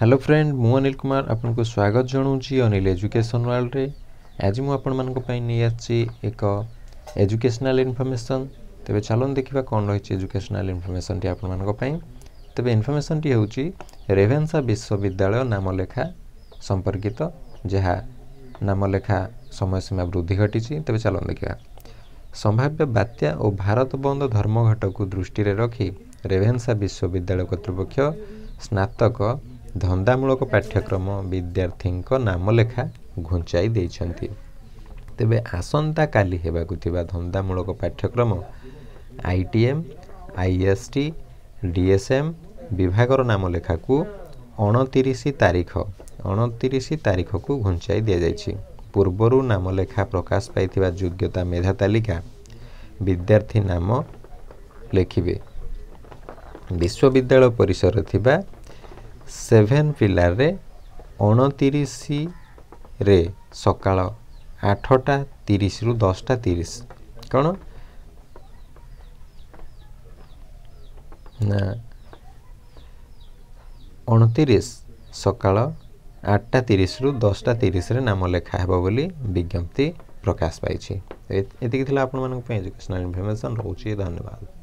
hello friend मु अनिल कुमार स्वागत जनाउँछ अनिल एजुकेशन वर्ल्ड में आज मुझे आपण मनकोस इनफर्मेसन तेज चलो देखा कौन रही एजुकेसनाल इनफर्मेसन आप तेज इनफर्मेसन रेभेन्सा विश्वविद्यालय नामलेखा संपर्कित जहाँ नामलेखा सीमा वृद्धि घटी तेज चलो देखा संभाव्य बात्या भारत धर्मघट को दृष्टि रखि रेभेन्सा विश्वविद्यालय कर्तृपक्ष स्नातक ଧନ୍ଦାମୂଳକ ପାଠ୍ୟକ୍ରମ ବିଦ୍ୟାର୍ଥୀଙ୍କ ନାମଲେଖା ଘୁଞ୍ଚାଇ ଦେଇଛନ୍ତି ତେବେ ଆସନ୍ତାକାଲି ହେବାକୁ ଥିବା ଧନ୍ଦାମୂଳକ ପାଠ୍ୟକ୍ରମ ଆଇ ଟି ଏମ୍ ଆଇଏସ୍ଟି ଡିଏସ୍ଏମ୍ ବିଭାଗର ନାମଲେଖାକୁ ଅଣତିରିଶ ତାରିଖ ଅଣତିରିଶ ତାରିଖକୁ ଘୁଞ୍ଚାଇ ଦିଆଯାଇଛି ପୂର୍ବରୁ ନାମଲେଖା ପ୍ରକାଶ ପାଇଥିବା ଯୋଗ୍ୟତା ମେଧା ତାଲିକା ବିଦ୍ୟାର୍ଥୀ ନାମ ଲେଖିବେ ବିଶ୍ୱବିଦ୍ୟାଳୟ ପରିସରରେ ଥିବା ସେଭେନ୍ ପିଲାରରେ ଅଣତିରିଶରେ ସକାଳ ଆଠଟା ତିରିଶରୁ ଦଶଟା ତିରିଶ କ'ଣ ନା ଅଣତିରିଶ ସକାଳ ଆଠଟା ତିରିଶରୁ ଦଶଟା ତିରିଶରେ ନାମ ଲେଖା ହେବ ବୋଲି ବିଜ୍ଞପ୍ତି ପ୍ରକାଶ ପାଇଛି ଏତିକି ଥିଲା ଆପଣମାନଙ୍କ ପାଇଁ ଏଜୁକେସନାଲ୍ ଇନଫର୍ମେସନ୍ ରହୁଛି ଧନ୍ୟବାଦ